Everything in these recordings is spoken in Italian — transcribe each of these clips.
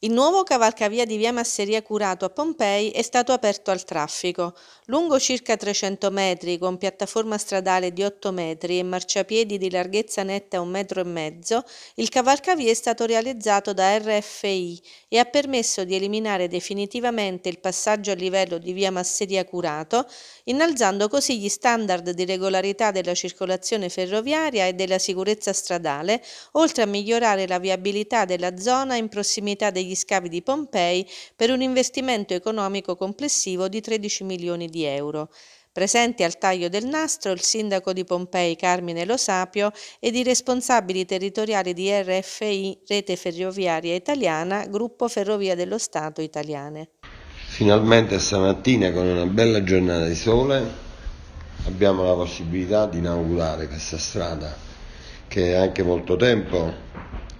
Il nuovo cavalcavia di via Masseria Curato a Pompei è stato aperto al traffico. Lungo circa 300 metri, con piattaforma stradale di 8 metri e marciapiedi di larghezza netta un metro, e mezzo, il cavalcavia è stato realizzato da RFI e ha permesso di eliminare definitivamente il passaggio a livello di via Masseria Curato, innalzando così gli standard di regolarità della circolazione ferroviaria e della sicurezza stradale, oltre a migliorare la viabilità della zona in prossimità degli degli scavi di Pompei per un investimento economico complessivo di 13 milioni di euro. Presenti al taglio del nastro il sindaco di Pompei Carmine Lo Sapio ed i responsabili territoriali di RFI Rete Ferroviaria Italiana, Gruppo Ferrovia dello Stato Italiane. Finalmente stamattina con una bella giornata di sole abbiamo la possibilità di inaugurare questa strada che è anche molto tempo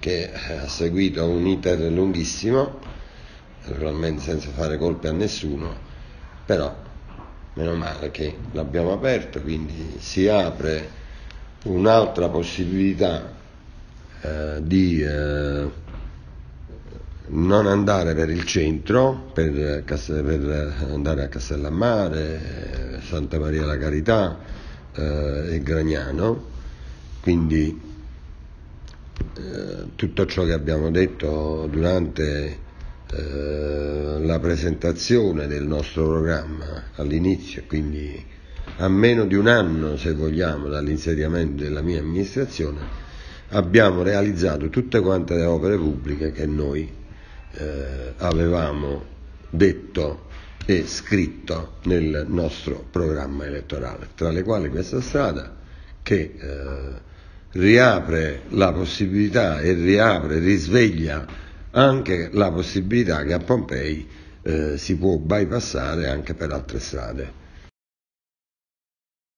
che eh, ha seguito un iter lunghissimo, naturalmente senza fare colpe a nessuno, però meno male che l'abbiamo aperto, quindi si apre un'altra possibilità eh, di eh, non andare per il centro, per, per andare a Castellammare, Santa Maria la Carità eh, e Gragnano, quindi eh, tutto ciò che abbiamo detto durante eh, la presentazione del nostro programma all'inizio, quindi a meno di un anno, se vogliamo, dall'insediamento della mia amministrazione, abbiamo realizzato tutte quante le opere pubbliche che noi eh, avevamo detto e scritto nel nostro programma elettorale, tra le quali questa strada che eh, riapre la possibilità e riapre, risveglia anche la possibilità che a Pompei eh, si può bypassare anche per altre strade.